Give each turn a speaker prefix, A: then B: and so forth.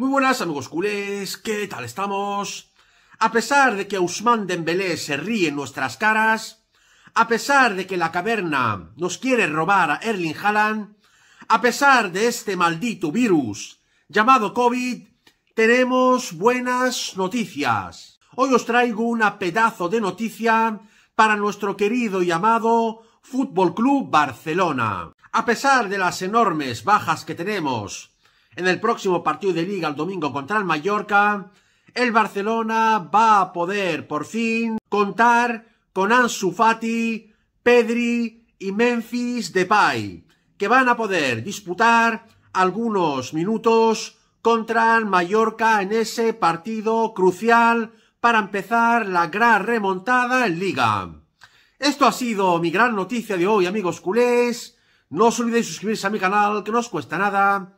A: Muy buenas amigos culés, ¿qué tal estamos? A pesar de que Ousmane Dembélé se ríe en nuestras caras, a pesar de que la caverna nos quiere robar a Erling Haaland, a pesar de este maldito virus llamado COVID, tenemos buenas noticias. Hoy os traigo una pedazo de noticia para nuestro querido y amado Fútbol Club Barcelona. A pesar de las enormes bajas que tenemos en el próximo partido de liga el domingo contra el Mallorca, el Barcelona va a poder por fin contar con Ansu Fati, Pedri y Memphis Depay, que van a poder disputar algunos minutos contra el Mallorca en ese partido crucial para empezar la gran remontada en liga. Esto ha sido mi gran noticia de hoy, amigos culés. No os olvidéis suscribirse a mi canal, que no os cuesta nada